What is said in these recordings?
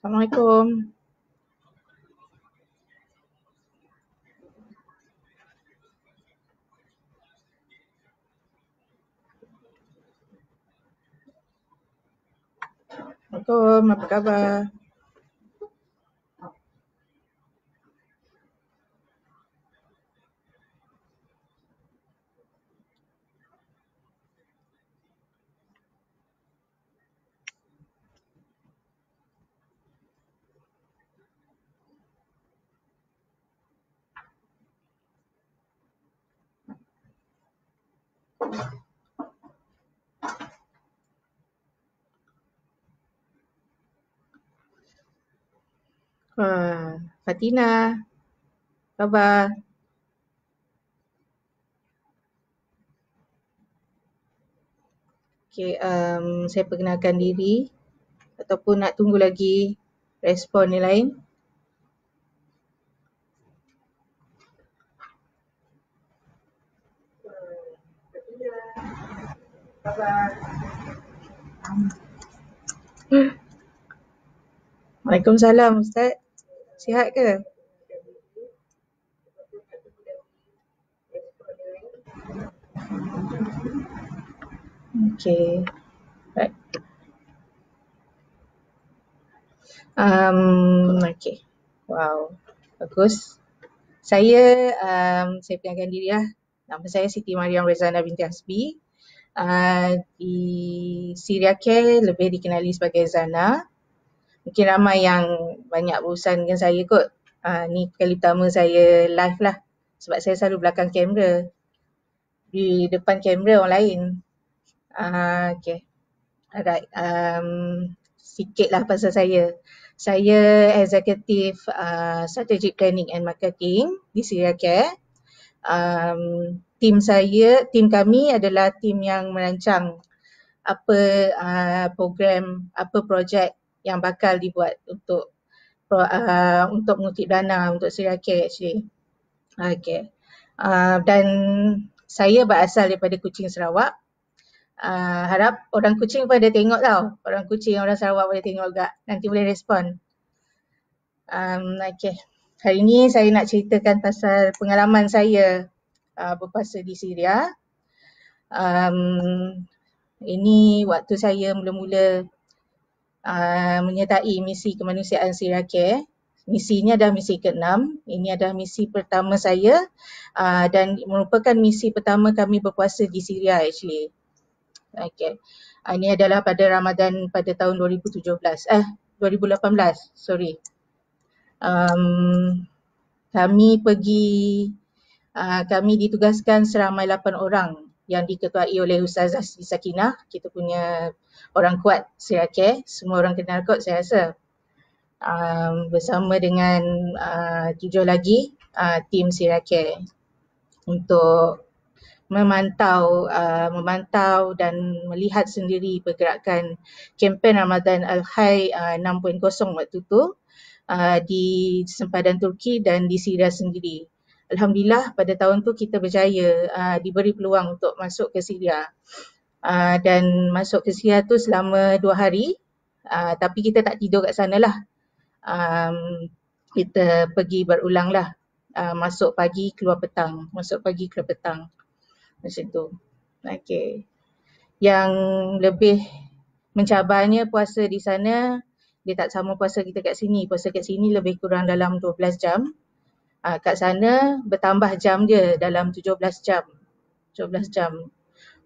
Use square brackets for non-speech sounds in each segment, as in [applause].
Assalamualaikum. Assalamualaikum, apa khabar? Ha, Fatina. bye Okay, um, saya perkenalkan diri ataupun nak tunggu lagi respon yang lain. Assalamualaikum Ustaz. Sihat ke? Okay. Right. Um, okay. Wow. Bagus. Saya, um, saya perkenalkan diri lah. Nama saya Siti Mariam Rezana binti Asbi Uh, di Syria Care lebih dikenali sebagai Zana mungkin ramai yang banyak berusaha dengan saya kot. Uh, ni kali pertama saya live lah sebab saya selalu belakang kamera. Di depan kamera orang lain. Uh, okay. Alright. Um, sikit lah pasal saya. Saya executive uh, strategic planning and marketing di Syria Care. Um, tim saya, tim kami adalah tim yang merancang apa uh, program, apa projek yang bakal dibuat untuk uh, untuk mengutip dana untuk Syria Care actually. Okay. Uh, dan saya berasal daripada kucing Sarawak. Uh, harap orang kucing pun ada tengok tau. Orang Kuching, orang Sarawak boleh tengok juga. Nanti boleh respon. Um, okay. Hari ini saya nak ceritakan pasal pengalaman saya uh, berpuasa di Syria. Um, ini waktu saya mula-mula uh, menyertai misi kemanusiaan Sirakir. Misi ini adalah misi ke-6. Ini adalah misi pertama saya uh, dan merupakan misi pertama kami berpuasa di Syria actually. Okay. Uh, ah, ini adalah pada Ramadan pada tahun 2017. Eh, 2018. Sorry. Um, kami pergi, uh, kami ditugaskan seramai 8 orang yang diketuai oleh Ustazah Siti Sakinah, kita punya orang kuat Sri Akeh, semua orang kenal kot saya rasa. Um, bersama dengan uh, tujuh lagi uh, tim Sri untuk memantau uh, memantau dan melihat sendiri pergerakan kempen Ramadan Al-Hay uh, 6.0 waktu tu uh, di sempadan Turki dan di Syria sendiri. Alhamdulillah pada tahun tu kita berjaya uh, diberi peluang untuk masuk ke Syria uh, dan masuk ke Syria tu selama dua hari uh, tapi kita tak tidur kat sana lah um, kita pergi berulang lah uh, masuk pagi keluar petang masuk pagi keluar petang macam tu okay. yang lebih mencabarnya puasa di sana dia tak sama puasa kita kat sini puasa kat sini lebih kurang dalam 12 jam uh, kat sana bertambah jam dia dalam 17 jam. 17 jam.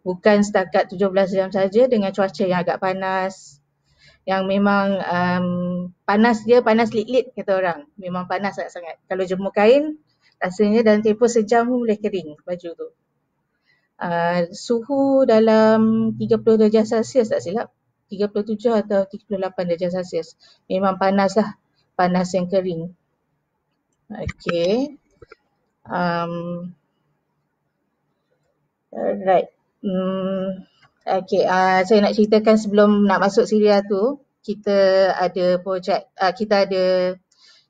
Bukan setakat 17 jam saja dengan cuaca yang agak panas. Yang memang um, panas dia, panas lit-lit kata orang. Memang panas sangat-sangat. Kalau jemur kain, rasanya dalam tempoh sejam pun boleh kering baju tu. Uh, suhu dalam 30 darjah Celsius tak silap. 37 atau 38 darjah Celsius. Memang panas lah. Panas yang kering. Okay. Um, alright. Hmm. Okay, uh, saya nak ceritakan sebelum nak masuk Syria tu, kita ada projek, uh, kita ada,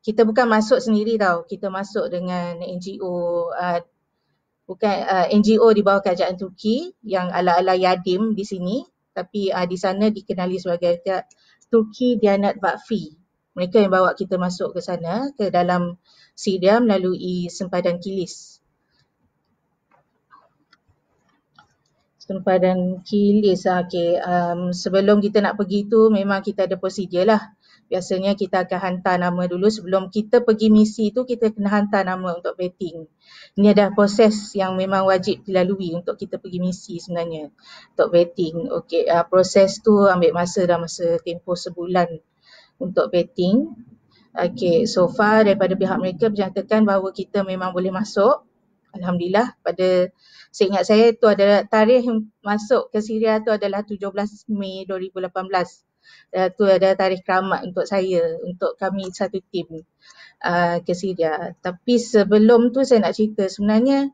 kita bukan masuk sendiri tau, kita masuk dengan NGO, uh, ah, bukan uh, NGO di bawah kerajaan Turki yang ala-ala Yadim di sini, tapi uh, di sana dikenali sebagai Turki Dianat Vakfi mereka yang bawa kita masuk ke sana ke dalam Syria melalui sempadan kilis. Sempadan kilis, ah, okay. Um, sebelum kita nak pergi tu memang kita ada prosedur lah. Biasanya kita akan hantar nama dulu sebelum kita pergi misi tu kita kena hantar nama untuk betting. Ini adalah proses yang memang wajib dilalui untuk kita pergi misi sebenarnya untuk betting. Okey, uh, ah, proses tu ambil masa dalam masa tempoh sebulan untuk betting. Okay, so far daripada pihak mereka menyatakan bahawa kita memang boleh masuk. Alhamdulillah pada seingat saya itu adalah tarikh masuk ke Syria itu adalah 17 Mei 2018. Uh, eh, tu ada tarikh keramat untuk saya, untuk kami satu tim uh, ke Syria. Tapi sebelum tu saya nak cerita sebenarnya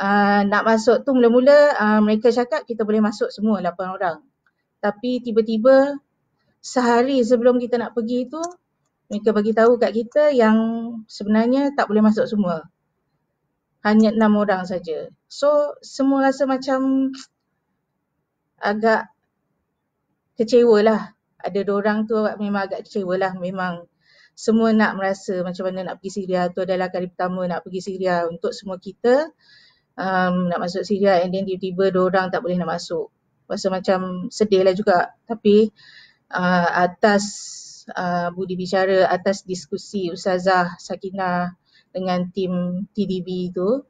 uh, nak masuk tu mula-mula uh, mereka cakap kita boleh masuk semua 8 orang. Tapi tiba-tiba sehari sebelum kita nak pergi tu mereka bagi tahu kat kita yang sebenarnya tak boleh masuk semua. Hanya enam orang saja. So semua rasa macam agak kecewa lah. Ada dua orang tu memang agak kecewa lah. Memang semua nak merasa macam mana nak pergi Syria tu adalah kali pertama nak pergi Syria untuk semua kita um, nak masuk Syria and then tiba-tiba dua orang tak boleh nak masuk. Rasa macam sedih lah juga. Tapi uh, atas uh, budi bicara atas diskusi Ustazah Sakinah dengan tim TDB itu.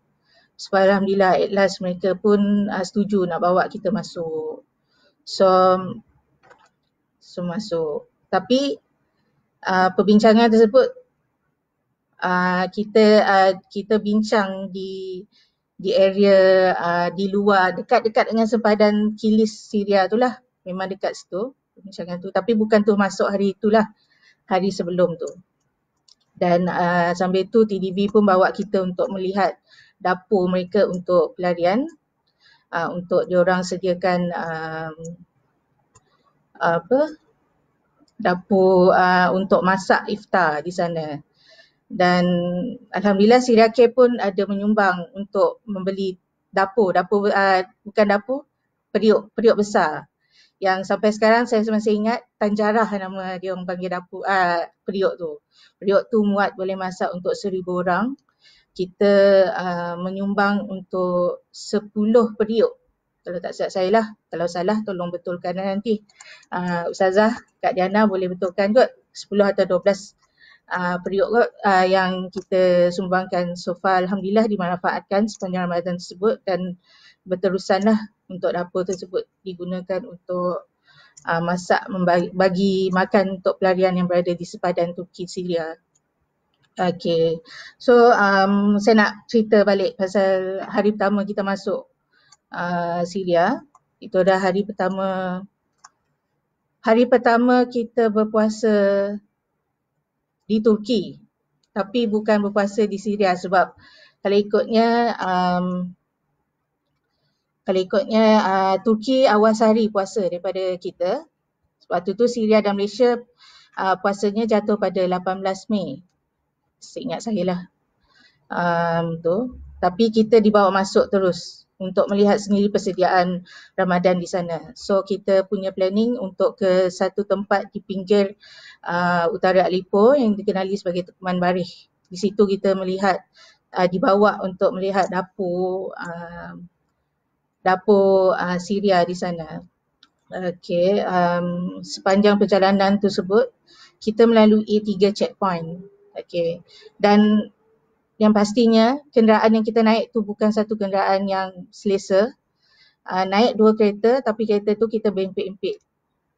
Sebab Alhamdulillah at last mereka pun uh, setuju nak bawa kita masuk. So, um, so masuk. Tapi uh, perbincangan tersebut uh, kita uh, kita bincang di di area uh, di luar dekat-dekat dengan sempadan kilis Syria itulah. Memang dekat situ pembincangan tu tapi bukan tu masuk hari itulah hari sebelum tu dan uh, sambil tu TDB pun bawa kita untuk melihat dapur mereka untuk pelarian uh, untuk diorang sediakan um, apa dapur uh, untuk masak iftar di sana dan alhamdulillah Syria K pun ada menyumbang untuk membeli dapur dapur uh, bukan dapur periuk periuk besar yang sampai sekarang saya masih ingat Tanjarah lah nama dia orang panggil dapur uh, ah, periuk tu. Periuk tu muat boleh masak untuk seribu orang. Kita uh, menyumbang untuk sepuluh periuk. Kalau tak silap saya lah. Kalau salah tolong betulkan lah nanti. Uh, Ustazah, Kak Diana boleh betulkan kot. Sepuluh atau dua belas uh, periuk kot uh, yang kita sumbangkan. So far Alhamdulillah dimanfaatkan sepanjang Ramadan tersebut dan berterusan lah untuk dapur tersebut digunakan untuk uh, masak membagi, bagi makan untuk pelarian yang berada di sepadan Turki Syria. Okay, so um, saya nak cerita balik pasal hari pertama kita masuk uh, Syria. Itu dah hari pertama. Hari pertama kita berpuasa di Turki, tapi bukan berpuasa di Syria sebab kalau ikutnya um, kalau ikutnya uh, Turki awal sehari puasa daripada kita. Waktu tu Syria dan Malaysia uh, puasanya jatuh pada 18 Mei. Seingat saya lah. Um, tu. Tapi kita dibawa masuk terus untuk melihat sendiri persediaan Ramadan di sana. So kita punya planning untuk ke satu tempat di pinggir uh, utara Alipo yang dikenali sebagai Tukman Barih. Di situ kita melihat uh, dibawa untuk melihat dapur uh, dapur uh, Syria di sana. Okey, um, sepanjang perjalanan tersebut kita melalui tiga checkpoint. Okey. Dan yang pastinya kenderaan yang kita naik tu bukan satu kenderaan yang selesa. Uh, naik dua kereta tapi kereta tu kita berimpit-impit.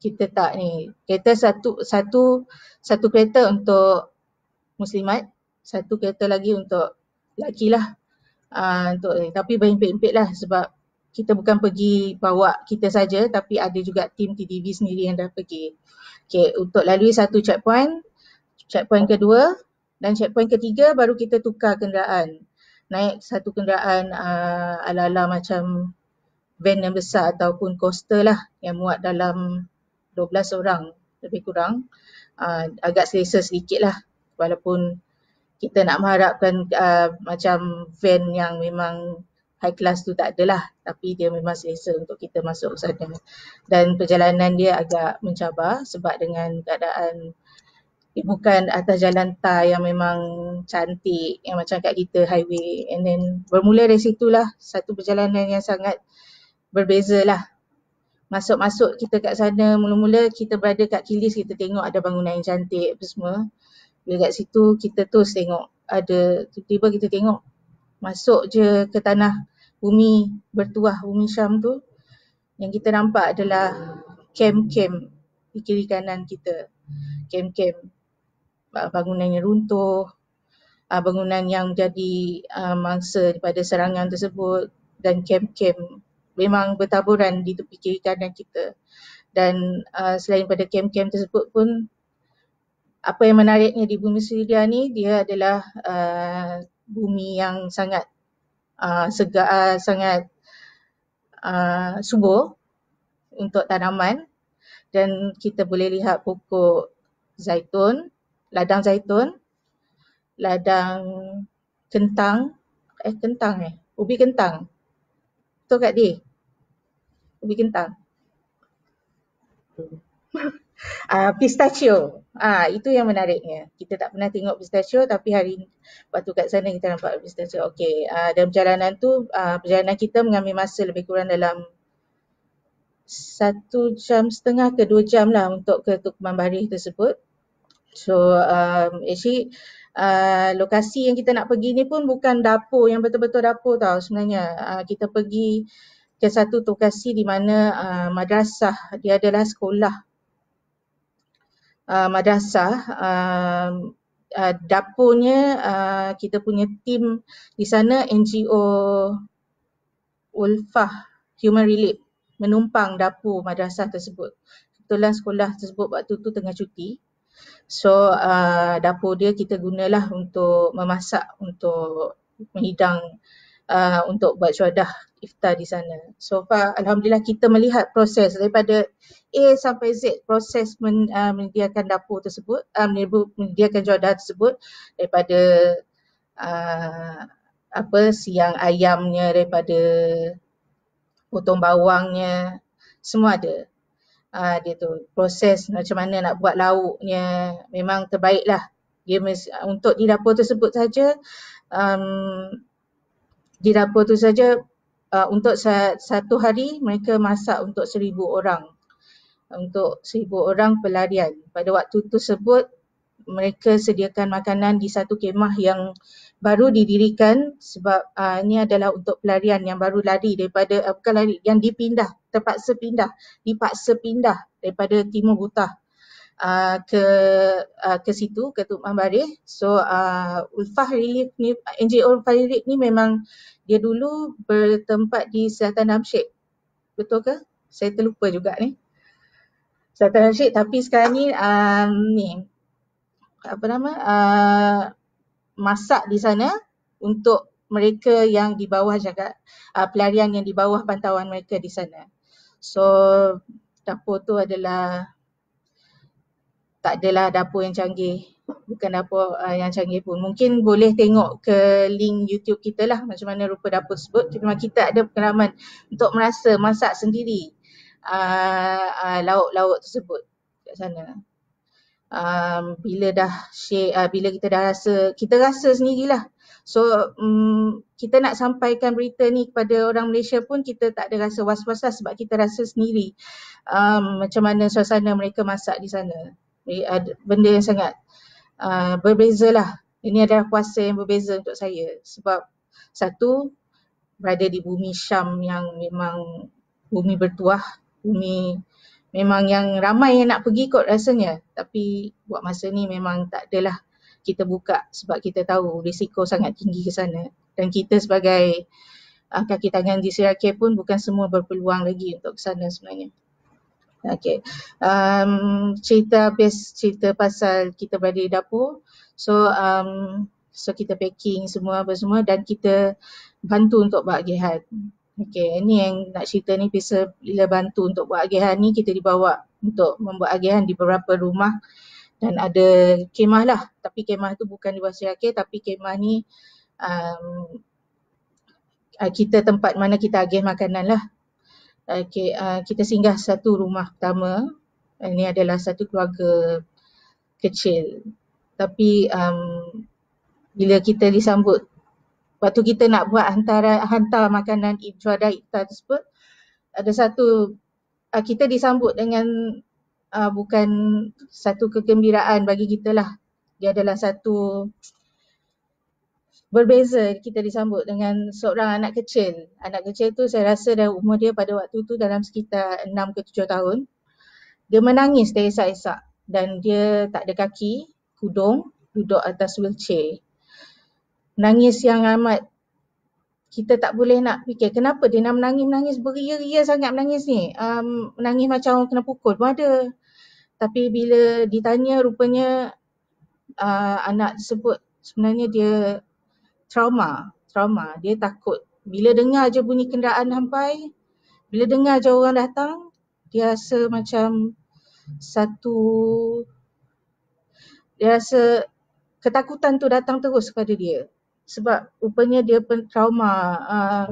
Kita tak ni. Kereta satu satu satu kereta untuk muslimat, satu kereta lagi untuk lelaki lah. Uh, untuk, tapi berimpit-impit lah sebab kita bukan pergi bawa kita saja tapi ada juga tim TDV sendiri yang dah pergi. Okey, untuk lalui satu checkpoint, checkpoint kedua dan checkpoint ketiga baru kita tukar kenderaan. Naik satu kenderaan uh, ala-ala macam van yang besar ataupun coaster lah yang muat dalam 12 orang lebih kurang. Uh, agak selesa sedikit lah walaupun kita nak mengharapkan uh, macam van yang memang high class tu tak adalah tapi dia memang selesa untuk kita masuk ke sana dan perjalanan dia agak mencabar sebab dengan keadaan dia eh, bukan atas jalan tar yang memang cantik yang macam kat kita highway and then bermula dari situlah satu perjalanan yang sangat berbeza lah masuk-masuk kita kat sana mula-mula kita berada kat kilis kita tengok ada bangunan yang cantik apa semua bila kat situ kita terus tengok ada tiba-tiba kita tengok masuk je ke tanah bumi bertuah bumi Syam tu yang kita nampak adalah kem-kem di kiri kanan kita. Kem-kem ah, bangunan yang runtuh, ah, bangunan yang jadi ah, mangsa daripada serangan tersebut dan kem-kem memang bertaburan di tepi kiri kanan kita. Dan selain pada kem-kem tersebut pun apa yang menariknya di bumi Syria ni dia adalah bumi yang sangat Uh, sega, uh, sangat uh, subur untuk tanaman dan kita boleh lihat pokok zaitun, ladang zaitun, ladang kentang, eh kentang eh, ubi kentang. tu kat dia Ubi kentang. [laughs] uh, pistachio. Ah uh, itu yang menariknya. Kita tak pernah tengok pistachio tapi hari waktu kat sana kita nampak pistachio. Okey, uh, ah, dalam perjalanan tu uh, perjalanan kita mengambil masa lebih kurang dalam satu jam setengah ke dua jam lah untuk ke Tukman Bahri tersebut. So um, actually Uh, lokasi yang kita nak pergi ni pun bukan dapur yang betul-betul dapur tau sebenarnya uh, kita pergi ke satu lokasi di mana uh, madrasah dia adalah sekolah uh, madrasah uh, Uh, dapurnya uh, kita punya tim di sana NGO Ulfah Human Relief menumpang dapur madrasah tersebut. Kebetulan sekolah tersebut waktu tu tengah cuti. So uh, dapur dia kita gunalah untuk memasak untuk menghidang uh, untuk buat syuadah iftar di sana. So far alhamdulillah kita melihat proses daripada A sampai Z proses men, uh, menyediakan dapur tersebut, uh, menyediakan jawatan tersebut daripada uh, apa siang ayamnya daripada potong bawangnya semua ada. Uh, dia tu proses macam mana nak buat lauknya memang terbaiklah. Dia mes, untuk di dapur tersebut saja um, di dapur tu saja uh, untuk sa- satu hari mereka masak untuk seribu orang untuk seribu orang pelarian. Pada waktu itu sebut mereka sediakan makanan di satu kemah yang baru didirikan sebab uh, ini adalah untuk pelarian yang baru lari daripada uh, bukan lari yang dipindah terpaksa pindah dipaksa pindah daripada timur butah uh, ke uh, ke situ ke Tuk Mahbarih. So uh, Ulfah Relief ni NGO Ulfah Relief ni memang dia dulu bertempat di Selatan Damsyik. Betul ke? Saya terlupa juga ni. Selatan Damsyik tapi sekarang ni um, ni apa nama uh, masak di sana untuk mereka yang di bawah jaga uh, pelarian yang di bawah pantauan mereka di sana. So dapur tu adalah tak adalah dapur yang canggih bukan dapur uh, yang canggih pun mungkin boleh tengok ke link YouTube kita lah macam mana rupa dapur tersebut kita kita ada pengalaman untuk merasa masak sendiri uh, uh, lauk-lauk tersebut kat sana um, bila dah share, uh, bila kita dah rasa kita rasa sendirilah so um, kita nak sampaikan berita ni kepada orang Malaysia pun kita tak ada rasa was-was lah sebab kita rasa sendiri um, macam mana suasana mereka masak di sana Eh, benda yang sangat uh, ah, berbeza lah. Ini adalah kuasa yang berbeza untuk saya sebab satu berada di bumi Syam yang memang bumi bertuah, bumi memang yang ramai yang nak pergi kot rasanya tapi buat masa ni memang tak adalah kita buka sebab kita tahu risiko sangat tinggi ke sana dan kita sebagai uh, kaki tangan di Syarikat pun bukan semua berpeluang lagi untuk ke sana sebenarnya. Okay. Um, cerita habis cerita pasal kita berada dapur. So, um, so kita packing semua apa semua dan kita bantu untuk buat agihan. Okay, ini yang nak cerita ni bisa bila bantu untuk buat agihan ni kita dibawa untuk membuat agihan di beberapa rumah dan ada kemah lah. Tapi kemah tu bukan di bawah syarikat tapi kemah ni um, uh, kita tempat mana kita agih makanan lah okay, uh, ah, kita singgah satu rumah pertama. Ah, ini adalah satu keluarga kecil. Tapi um, bila kita disambut, waktu kita nak buat hantar, hantar makanan Ijwada Iftar tersebut, ada satu, uh, kita disambut dengan uh, bukan satu kegembiraan bagi kita lah. Dia adalah satu berbeza kita disambut dengan seorang anak kecil. Anak kecil tu saya rasa dah umur dia pada waktu tu dalam sekitar enam ke tujuh tahun. Dia menangis terisak-isak dan dia tak ada kaki, kudung, duduk atas wheelchair. Nangis yang amat kita tak boleh nak fikir kenapa dia nak menangis-menangis beria-ria sangat menangis ni. Um, menangis macam orang kena pukul pun ada. Tapi bila ditanya rupanya uh, anak tersebut sebenarnya dia trauma trauma dia takut bila dengar je bunyi kenderaan sampai bila dengar je orang datang dia rasa macam satu dia rasa ketakutan tu datang terus kepada dia sebab rupanya dia pun trauma ah, ah,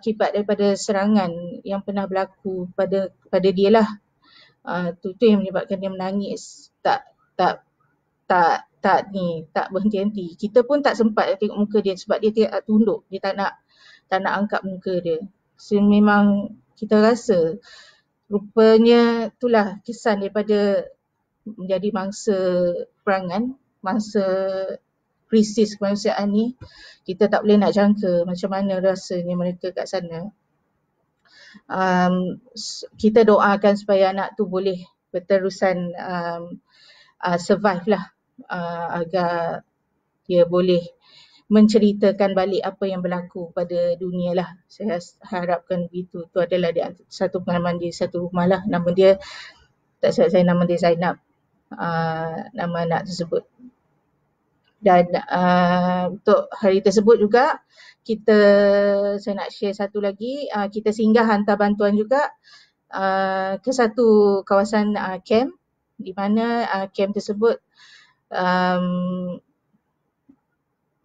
akibat uh, uh, daripada serangan yang pernah berlaku pada pada dialah uh, ah, tu tu yang menyebabkan dia menangis tak tak tak tak ni, tak berhenti-henti. Kita pun tak sempat tengok muka dia sebab dia tidak tunduk. Dia tak nak tak nak angkat muka dia. So memang kita rasa rupanya itulah kesan daripada menjadi mangsa perangan, mangsa krisis kemanusiaan ni kita tak boleh nak jangka macam mana rasanya mereka kat sana. Um, kita doakan supaya anak tu boleh berterusan um, uh, survive lah uh, agar dia boleh menceritakan balik apa yang berlaku pada dunia lah. Saya harapkan begitu. Itu adalah dia, satu pengalaman di satu rumah lah. Nama dia, tak sebab saya nama dia Zainab. Uh, nama anak tersebut. Dan uh, untuk hari tersebut juga, kita saya nak share satu lagi. Uh, kita singgah hantar bantuan juga uh, ke satu kawasan uh, camp di mana uh, camp tersebut uh, um,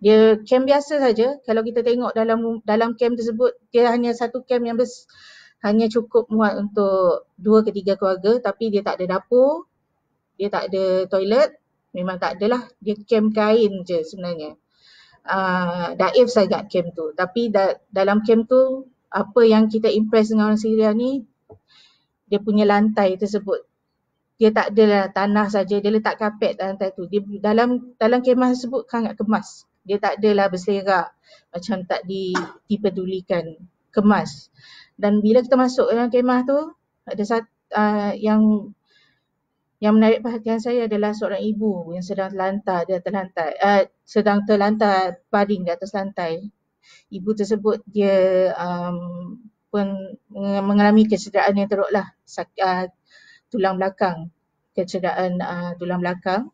dia kem biasa saja kalau kita tengok dalam dalam kem tersebut dia hanya satu kem yang bes, hanya cukup muat untuk dua ketiga keluarga tapi dia tak ada dapur dia tak ada toilet memang tak adalah dia kem kain je sebenarnya uh, daif sangat kem tu tapi da, dalam kem tu apa yang kita impress dengan orang Syria ni dia punya lantai tersebut dia tak lah tanah saja dia letak karpet dalam tu dia dalam dalam kemah sebut sangat kemas dia tak lah berselerak macam tak di dipedulikan kemas dan bila kita masuk dalam kemah tu ada satu uh, ah, yang yang menarik perhatian saya adalah seorang ibu yang sedang terlantar di atas uh, sedang terlantar baring di atas lantai ibu tersebut dia um, pun mengalami kecederaan yang teruklah sakit tulang belakang kecederaan uh, tulang belakang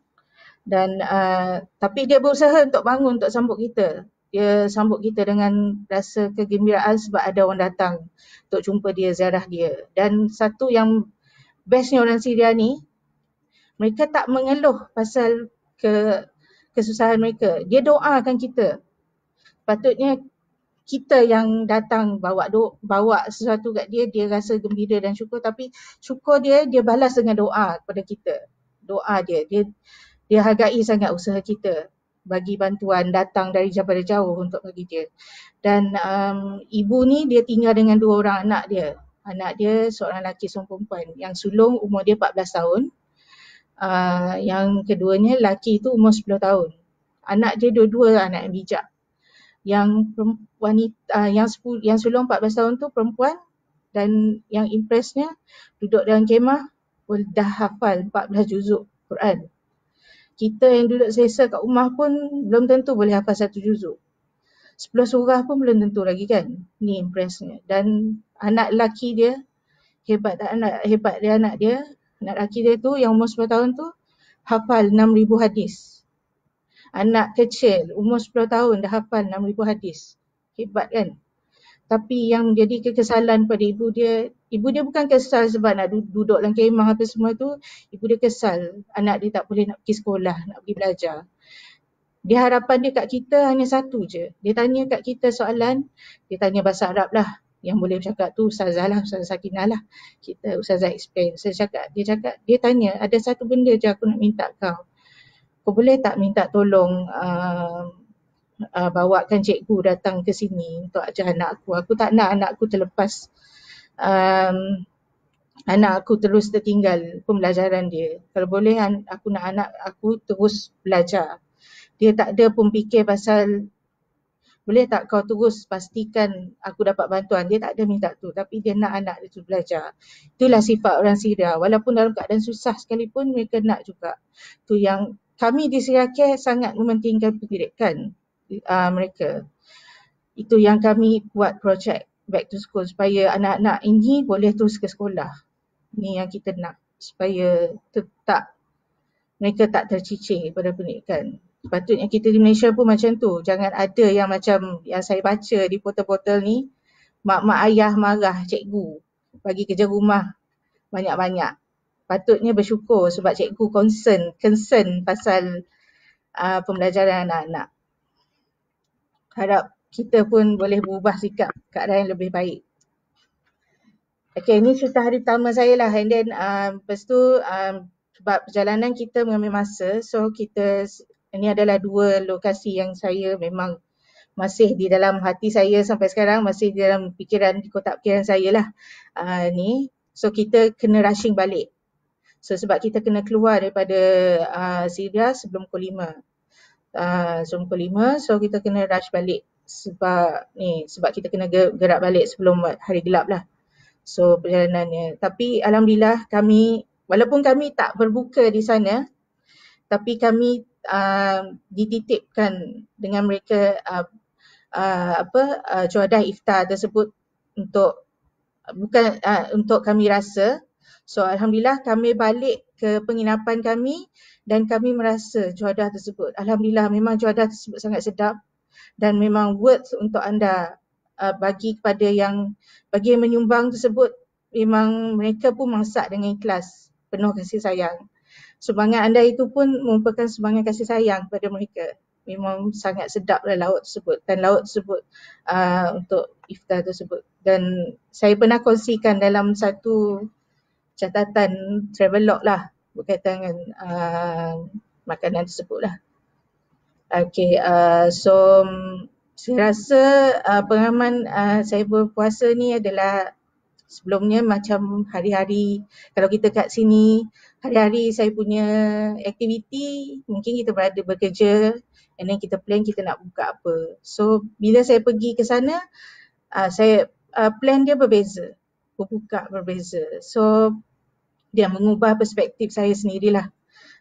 dan uh, tapi dia berusaha untuk bangun untuk sambut kita dia sambut kita dengan rasa kegembiraan sebab ada orang datang untuk jumpa dia ziarah dia dan satu yang bestnya orang Syria ni mereka tak mengeluh pasal ke kesusahan mereka dia doakan kita patutnya kita yang datang bawa do, bawa sesuatu kat dia dia rasa gembira dan syukur tapi syukur dia dia balas dengan doa kepada kita doa dia dia dia hargai sangat usaha kita bagi bantuan datang dari jauh jauh untuk bagi dia dan um, ibu ni dia tinggal dengan dua orang anak dia anak dia seorang lelaki seorang perempuan yang sulung umur dia 14 tahun uh, yang keduanya lelaki tu umur 10 tahun anak dia dua-dua anak yang bijak yang wanita uh, yang sepul- yang sulung 14 tahun tu perempuan dan yang impressnya duduk dalam kemah well, dah hafal 14 juzuk Quran. Kita yang duduk selesa kat rumah pun belum tentu boleh hafal satu juzuk. 10 surah pun belum tentu lagi kan. Ni impressnya. Dan anak lelaki dia hebat tak anak hebat dia anak dia anak lelaki dia tu yang umur 10 tahun tu hafal 6000 hadis anak kecil umur 10 tahun dah hafal 6000 hadis hebat kan. Tapi yang jadi kekesalan pada ibu dia, ibu dia bukan kesal sebab nak duduk dalam kemah apa semua tu, ibu dia kesal anak dia tak boleh nak pergi sekolah, nak pergi belajar. Dia harapan dia kat kita hanya satu je. Dia tanya kat kita soalan, dia tanya bahasa Arab lah. Yang boleh cakap tu Ustazah lah, Ustazah Sakinah lah. Kita Ustazah explain. Saya cakap, dia cakap, dia tanya, ada satu benda je aku nak minta kau. Kau boleh tak minta tolong uh, uh, bawakan cikgu datang ke sini untuk ajar anak Aku Aku tak nak anak aku terlepas um, anak aku terus tertinggal pembelajaran dia. Kalau boleh aku nak anak aku terus belajar. Dia tak ada pun fikir pasal boleh tak kau terus pastikan aku dapat bantuan. Dia tak ada minta tu tapi dia nak anak dia tu belajar. Itulah sifat orang Syria. Walaupun dalam keadaan susah sekalipun mereka nak juga. Tu yang kami di Syria Care sangat mementingkan pendidikan uh, mereka. Itu yang kami buat projek back to school supaya anak-anak ini boleh terus ke sekolah. Ini yang kita nak supaya tetap mereka tak tercicing daripada pendidikan. Patutnya kita di Malaysia pun macam tu. Jangan ada yang macam yang saya baca di portal-portal ni mak-mak ayah marah cikgu bagi kerja rumah banyak-banyak. Patutnya bersyukur sebab cikgu concern, concern pasal uh, pembelajaran anak-anak harap kita pun boleh berubah sikap ke arah yang lebih baik. Okay, ini cerita hari pertama saya lah and then um, lepas tu um, sebab perjalanan kita mengambil masa so kita ini adalah dua lokasi yang saya memang masih di dalam hati saya sampai sekarang masih di dalam pikiran di kotak pikiran saya lah uh, ni so kita kena rushing balik so sebab kita kena keluar daripada uh, Syria sebelum pukul Ah, zoom kelima so kita kena rush balik sebab ni sebab kita kena gerak balik sebelum hari gelap lah so perjalanannya tapi alhamdulillah kami walaupun kami tak berbuka di sana tapi kami uh, dititipkan dengan mereka uh, uh, apa uh, cuadah iftar tersebut untuk bukan uh, untuk kami rasa So Alhamdulillah kami balik ke penginapan kami dan kami merasa juadah tersebut. Alhamdulillah memang juadah tersebut sangat sedap dan memang worth untuk anda uh, bagi kepada yang bagi yang menyumbang tersebut memang mereka pun masak dengan ikhlas penuh kasih sayang. Semangat anda itu pun merupakan semangat kasih sayang kepada mereka. Memang sangat sedap lah laut tersebut dan laut tersebut uh, untuk iftar tersebut. Dan saya pernah kongsikan dalam satu catatan travel log lah berkaitan dengan uh, makanan tersebut lah. Okay, uh, so um, saya rasa uh, pengalaman uh, saya berpuasa ni adalah sebelumnya macam hari-hari kalau kita kat sini hari-hari saya punya aktiviti mungkin kita berada bekerja and then kita plan kita nak buka apa. So bila saya pergi ke sana uh, saya uh, plan dia berbeza. Buka berbeza. So dia mengubah perspektif saya sendirilah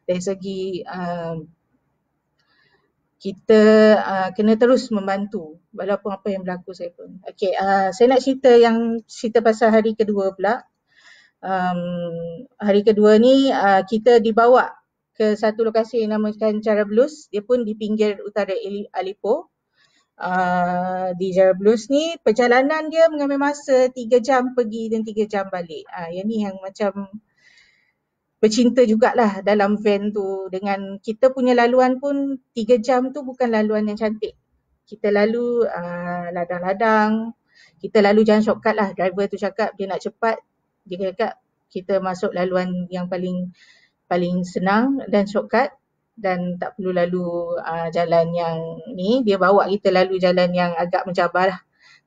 dari segi uh, kita uh, kena terus membantu walaupun apa yang berlaku saya pun. Okay, uh, saya nak cerita yang cerita pasal hari kedua pula. Um, hari kedua ni uh, kita dibawa ke satu lokasi yang namakan Cara Blues. Dia pun di pinggir utara Alipo. Uh, di Cara Blues ni perjalanan dia mengambil masa tiga jam pergi dan tiga jam balik. Uh, yang ni yang macam bercinta jugalah dalam van tu dengan kita punya laluan pun tiga jam tu bukan laluan yang cantik. Kita lalu uh, ladang-ladang, kita lalu jangan shortcut lah. Driver tu cakap dia nak cepat, dia cakap kita masuk laluan yang paling paling senang dan shortcut dan tak perlu lalu uh, jalan yang ni. Dia bawa kita lalu jalan yang agak mencabar lah.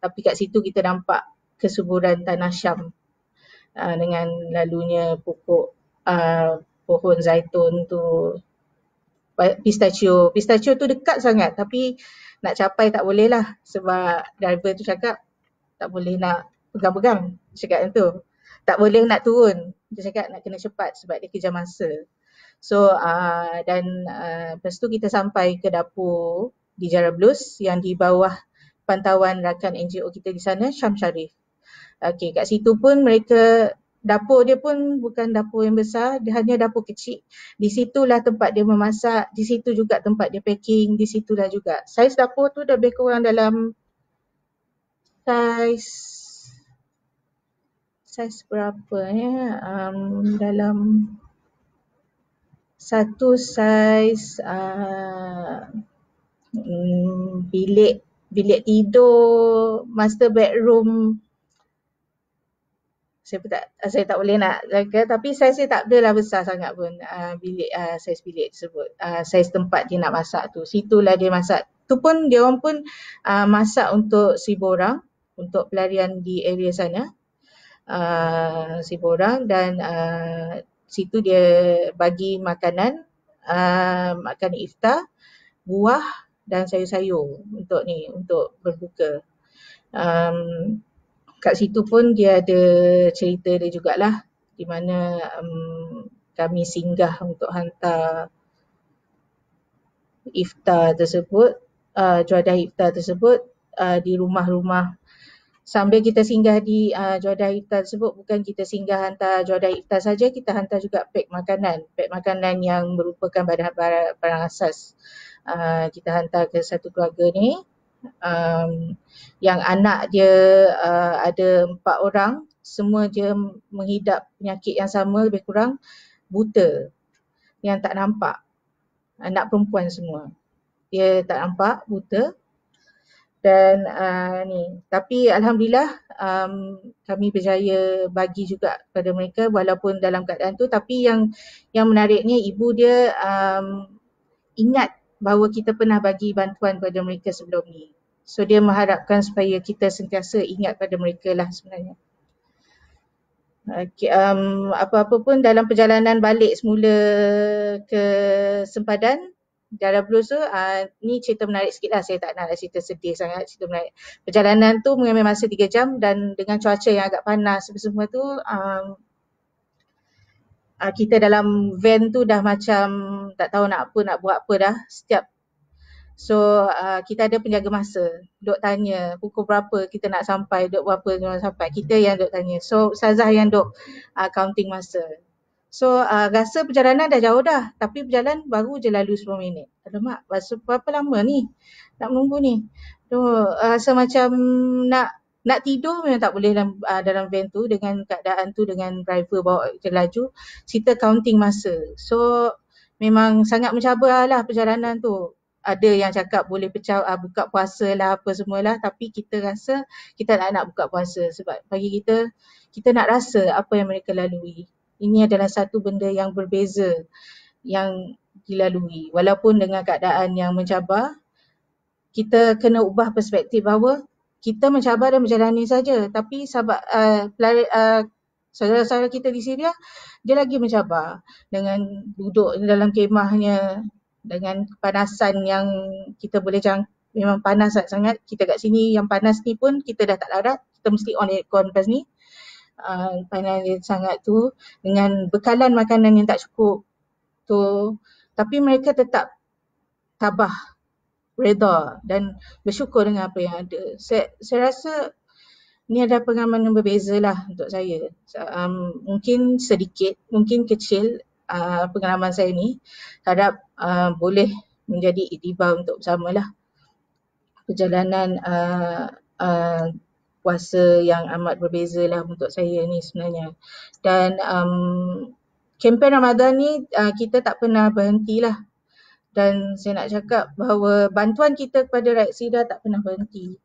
Tapi kat situ kita nampak kesuburan tanah Syam uh, dengan lalunya pokok Ah, pohon zaitun tu pistachio. Pistachio tu dekat sangat tapi nak capai tak boleh lah sebab driver tu cakap tak boleh nak pegang-pegang cakap tu. Tak boleh nak turun. Dia cakap nak kena cepat sebab dia kejar masa. So uh, dan uh, lepas tu kita sampai ke dapur di Jarablus yang di bawah pantauan rakan NGO kita di sana Syam Sharif. Okay kat situ pun mereka dapur dia pun bukan dapur yang besar, dia hanya dapur kecil. Di situlah tempat dia memasak, di situ juga tempat dia packing, di situlah juga. Saiz dapur tu dah lebih kurang dalam saiz saiz berapa ya? Um, dalam satu saiz uh, mm, bilik bilik tidur, master bedroom saya pun tak ah, saya tak boleh nak jaga tapi saya dia tak bolehlah besar sangat pun uh, bilik uh, saiz bilik tersebut uh, saiz tempat dia nak masak tu situlah dia masak tu pun dia orang pun uh, masak untuk seribu orang untuk pelarian di area sana uh, orang dan uh, situ dia bagi makanan uh, makan iftar buah dan sayur-sayur untuk ni untuk berbuka um, kat situ pun dia ada cerita dia jugalah di mana um, kami singgah untuk hantar iftar tersebut uh, juadah iftar tersebut uh, di rumah-rumah sambil kita singgah di uh, juadah iftar tersebut bukan kita singgah hantar juadah iftar saja kita hantar juga pek makanan pek makanan yang merupakan barang-barang asas uh, kita hantar ke satu keluarga ni um, yang anak dia uh, ada empat orang semua dia menghidap penyakit yang sama lebih kurang buta yang tak nampak anak perempuan semua dia tak nampak buta dan uh, ni tapi alhamdulillah um, kami berjaya bagi juga pada mereka walaupun dalam keadaan tu tapi yang yang menariknya ibu dia um, ingat bahawa kita pernah bagi bantuan kepada mereka sebelum ni. So dia mengharapkan supaya kita sentiasa ingat pada mereka lah sebenarnya. Okay, um, pun dalam perjalanan balik semula ke sempadan Darah Blues tu, uh, ni cerita menarik sikit lah. Saya tak nak cerita sedih sangat, cerita menarik. Perjalanan tu mengambil masa tiga jam dan dengan cuaca yang agak panas semua tu, um, uh, kita dalam van tu dah macam tak tahu nak apa nak buat apa dah setiap so uh, kita ada penjaga masa dok tanya pukul berapa kita nak sampai dok berapa nak sampai kita yang dok tanya so sazah yang dok uh, counting masa so uh, rasa perjalanan dah jauh dah tapi berjalan baru je lalu 10 minit mak masa berapa lama ni nak menunggu ni tu so, rasa macam nak nak tidur memang tak boleh dalam uh, dalam van tu dengan keadaan tu dengan driver bawa je laju cerita counting masa so memang sangat mencabar lah perjalanan tu ada yang cakap boleh pecah uh, buka puasa lah apa semualah tapi kita rasa kita tak nak buka puasa sebab bagi kita kita nak rasa apa yang mereka lalui ini adalah satu benda yang berbeza yang dilalui walaupun dengan keadaan yang mencabar kita kena ubah perspektif bahawa kita mencabar dan menjalani saja tapi sahabat uh, uh, saudara-saudara kita di Syria dia lagi mencabar dengan duduk dalam kemahnya dengan kepanasan yang kita boleh jangka memang panas sangat kita kat sini yang panas ni pun kita dah tak larat kita mesti on aircon lepas ni uh, panas dia sangat tu dengan bekalan makanan yang tak cukup tu tapi mereka tetap tabah reda dan bersyukur dengan apa yang ada. Saya, saya rasa ni ada pengalaman yang berbeza lah untuk saya. Um, mungkin sedikit, mungkin kecil uh, pengalaman saya ni terhadap uh, boleh menjadi itibar untuk bersama lah perjalanan uh, uh, puasa yang amat berbeza lah untuk saya ni sebenarnya. Dan um, kempen Ramadan ni uh, kita tak pernah berhenti lah dan saya nak cakap bahawa bantuan kita kepada rakyat Sida tak pernah berhenti.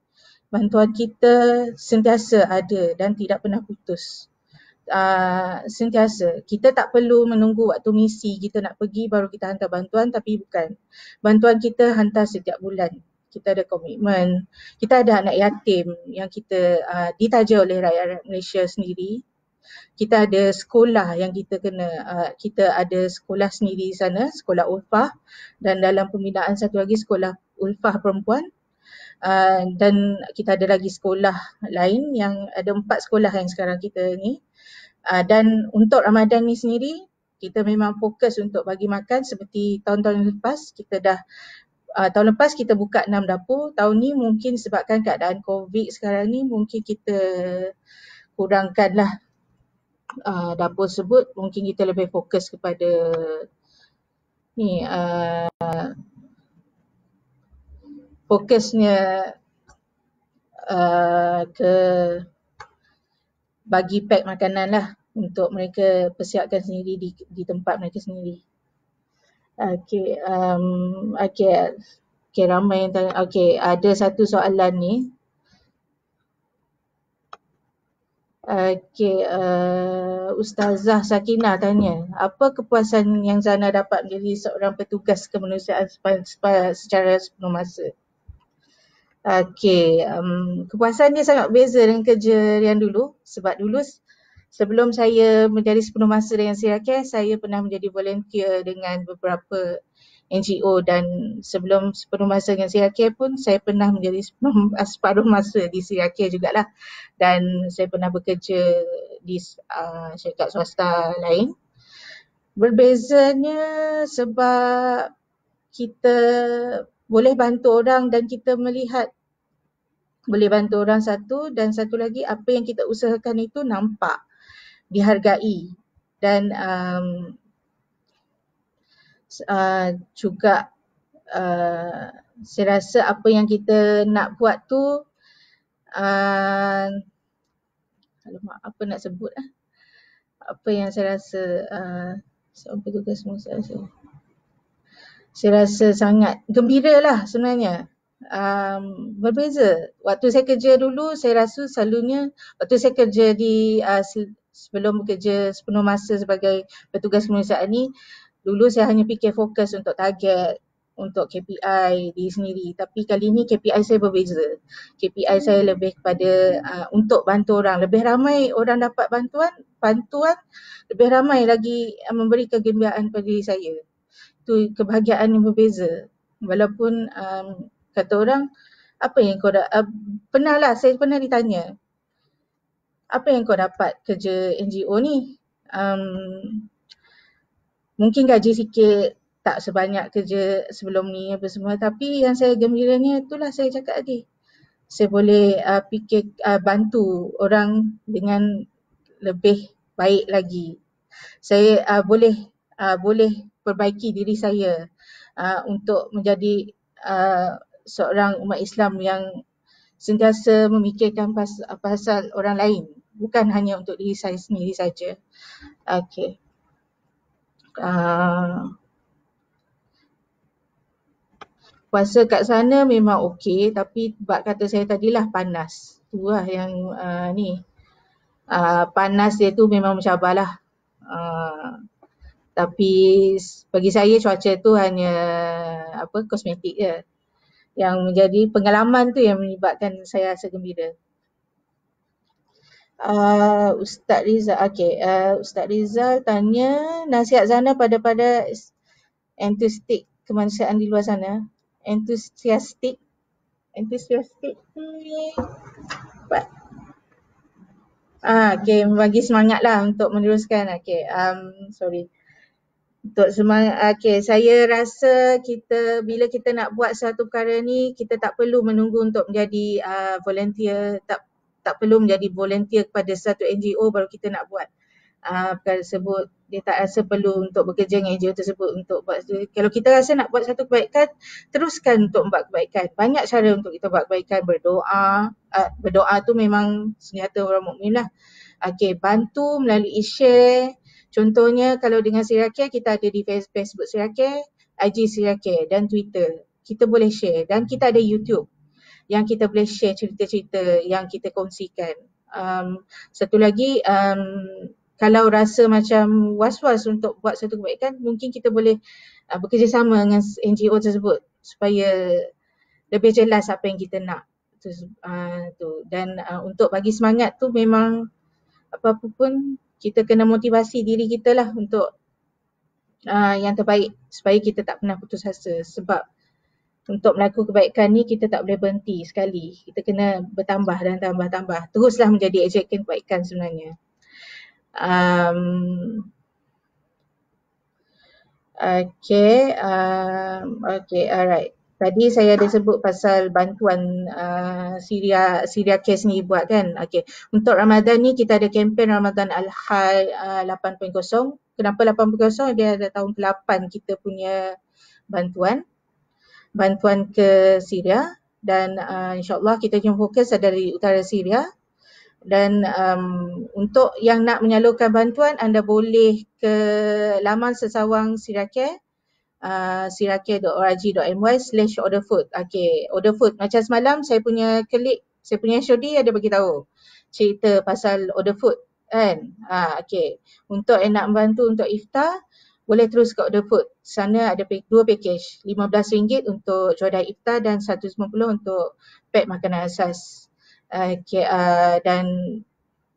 Bantuan kita sentiasa ada dan tidak pernah putus. Uh, sentiasa. Kita tak perlu menunggu waktu misi kita nak pergi baru kita hantar bantuan tapi bukan. Bantuan kita hantar setiap bulan. Kita ada komitmen. Kita ada anak yatim yang kita uh, ditaja oleh rakyat Malaysia sendiri kita ada sekolah yang kita kena uh, kita ada sekolah sendiri di sana sekolah ulfah dan dalam pembinaan satu lagi sekolah ulfah perempuan uh, dan kita ada lagi sekolah lain yang ada empat sekolah yang sekarang kita ni uh, dan untuk Ramadan ni sendiri kita memang fokus untuk bagi makan seperti tahun-tahun lepas kita dah Uh, tahun lepas kita buka enam dapur, tahun ni mungkin sebabkan keadaan COVID sekarang ni mungkin kita kurangkanlah uh, dapur sebut mungkin kita lebih fokus kepada ni uh, fokusnya uh, ke bagi pack makanan lah untuk mereka persiapkan sendiri di, di tempat mereka sendiri. Okay, um, okay, okay ramai yang tanya. Okay, ada satu soalan ni Okay, uh, eh, Ustazah Sakinah tanya, apa kepuasan yang Zana dapat menjadi seorang petugas kemanusiaan secara sepenuh masa? Okay, um, kepuasan dia sangat beza dengan kerja yang dulu sebab dulu sebelum saya menjadi sepenuh masa dengan Sirakir, saya pernah menjadi volunteer dengan beberapa NGO dan sebelum sepenuh masa dengan Sirakir pun saya pernah menjadi [laughs] separuh masa di Sirakir jugalah dan saya pernah bekerja di uh, syarikat swasta lain berbezanya sebab kita boleh bantu orang dan kita melihat boleh bantu orang satu dan satu lagi apa yang kita usahakan itu nampak dihargai dan um, uh, juga uh, saya rasa apa yang kita nak buat tu uh, kalau uh, apa nak sebut eh? apa yang saya rasa uh, apa juga semua saya rasa saya rasa sangat gembira lah sebenarnya um, berbeza waktu saya kerja dulu saya rasa selalunya waktu saya kerja di uh, sebelum kerja sepenuh masa sebagai petugas kemanusiaan ni Dulu saya hanya fikir fokus untuk target, untuk KPI di sendiri. Tapi kali ini KPI saya berbeza. KPI hmm. saya lebih kepada uh, untuk bantu orang. Lebih ramai orang dapat bantuan, bantuan lebih ramai lagi memberi kegembiraan pada diri saya. Itu kebahagiaan yang berbeza. Walaupun um, kata orang, apa yang kau dapat? Uh, pernahlah, saya pernah ditanya. Apa yang kau dapat kerja NGO ni? Um, mungkin gaji sikit tak sebanyak kerja sebelum ni apa semua tapi yang saya gembiranya itulah saya cakap tadi saya boleh uh, fikir uh, bantu orang dengan lebih baik lagi saya uh, boleh uh, boleh perbaiki diri saya uh, untuk menjadi uh, seorang umat Islam yang sentiasa memikirkan pas, pasal orang lain bukan hanya untuk diri saya sendiri saja okey uh, puasa kat sana memang okey tapi bab kata saya tadilah panas tu lah yang uh, ni uh, panas dia tu memang mencabarlah uh, tapi bagi saya cuaca tu hanya apa kosmetik je yang menjadi pengalaman tu yang menyebabkan saya rasa gembira uh, Ustaz Rizal. Okay, uh, Ustaz Rizal tanya nasihat Zana pada pada entusiastik kemanusiaan di luar sana. Entusiastik. Entusiastik ni. Ah, okay, bagi semangat lah untuk meneruskan. Okay, um, sorry. Untuk semangat, okay, saya rasa kita, bila kita nak buat satu perkara ni, kita tak perlu menunggu untuk menjadi uh, volunteer, tak tak perlu menjadi volunteer kepada satu NGO baru kita nak buat uh, ah, sebut dia tak rasa perlu untuk bekerja dengan NGO tersebut untuk buat kalau kita rasa nak buat satu kebaikan teruskan untuk buat kebaikan banyak cara untuk kita buat kebaikan berdoa uh, berdoa tu memang senjata orang mukmin lah okey bantu melalui share contohnya kalau dengan Sirake kita ada di Facebook Sirake IG Sirake dan Twitter kita boleh share dan kita ada YouTube yang kita boleh share cerita-cerita yang kita kongsikan. Um, satu lagi, um, kalau rasa macam was-was untuk buat satu kebaikan, mungkin kita boleh uh, bekerjasama dengan NGO tersebut supaya lebih jelas apa yang kita nak. Tu, uh, tu. Dan uh, untuk bagi semangat tu memang apa-apa pun kita kena motivasi diri kita lah untuk uh, yang terbaik supaya kita tak pernah putus asa sebab untuk melakukan kebaikan ni kita tak boleh berhenti sekali. Kita kena bertambah dan tambah-tambah. Teruslah menjadi ejekan kebaikan sebenarnya. Um, okay, um, okay, alright. Tadi saya ada sebut pasal bantuan uh, Syria Syria case ni buat kan. Okay. Untuk Ramadan ni kita ada kempen Ramadan Al-Hal uh, 8.0. Kenapa 8.0? Dia ada tahun ke-8 kita punya bantuan bantuan ke Syria dan uh, insyaallah kita jumpa fokus dari utara Syria dan um, untuk yang nak menyalurkan bantuan anda boleh ke laman sesawang siracare uh, siracare.org.my slash order food. Okay, order food. Macam semalam saya punya klik, saya punya Shodi ada bagi tahu cerita pasal order food kan. Uh, ah, okay, untuk yang nak membantu untuk iftar, boleh terus ke Order Food. Sana ada dua package, RM15 untuk jodai iftar dan RM150 untuk pack makanan asas. Eh, okay, uh, dan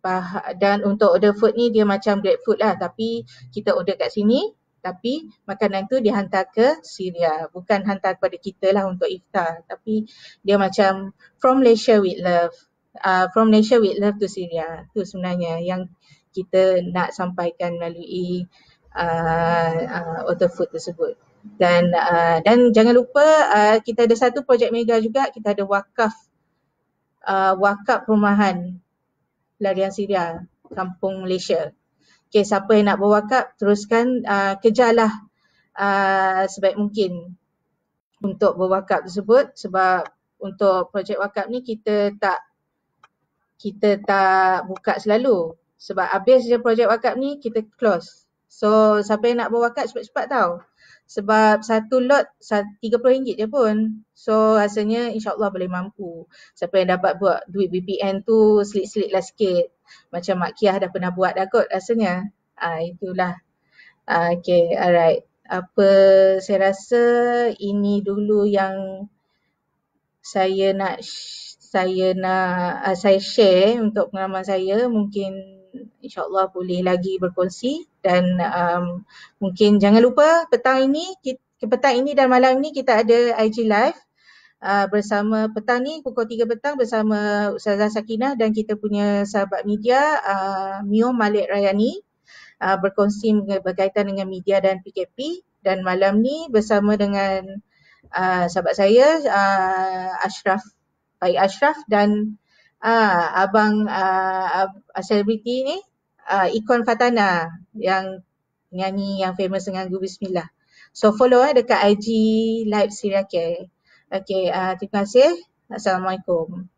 bah, dan untuk order food ni dia macam great food lah tapi kita order kat sini tapi makanan tu dihantar ke Syria bukan hantar kepada kita lah untuk iftar tapi dia macam from Malaysia with love uh, from Malaysia with love to Syria tu sebenarnya yang kita nak sampaikan melalui uh, uh, uh, auto food tersebut dan uh, dan jangan lupa uh, kita ada satu projek mega juga kita ada wakaf uh, wakaf perumahan larian Syria kampung Malaysia Okay, siapa yang nak berwakaf teruskan uh, kejarlah uh, sebaik mungkin untuk berwakaf tersebut sebab untuk projek wakaf ni kita tak kita tak buka selalu sebab habis je projek wakaf ni kita close So siapa yang nak berwakaf cepat-cepat tau. Sebab satu lot RM30 je pun. So rasanya insyaAllah boleh mampu. Siapa yang dapat buat duit BPN tu selit-selit lah sikit. Macam Mak Kiah dah pernah buat dah kot rasanya. Uh, itulah. Uh, okay alright. Apa saya rasa ini dulu yang saya nak saya nak uh, saya share untuk pengalaman saya mungkin insyaAllah boleh lagi berkongsi dan um, mungkin jangan lupa petang ini, kita, petang ini dan malam ini kita ada IG live uh, bersama petang ni pukul 3 petang bersama Ustazah Sakinah dan kita punya sahabat media uh, Mio Malik Rayani uh, berkongsi berkaitan dengan media dan PKP dan malam ni bersama dengan uh, sahabat saya uh, Ashraf, Baik Ashraf dan uh, abang uh, selebriti ni uh, ikon Fatana yang nyanyi yang famous dengan Gu Bismillah. So follow eh, dekat IG Live Syria Care. Okay, uh, terima kasih. Assalamualaikum.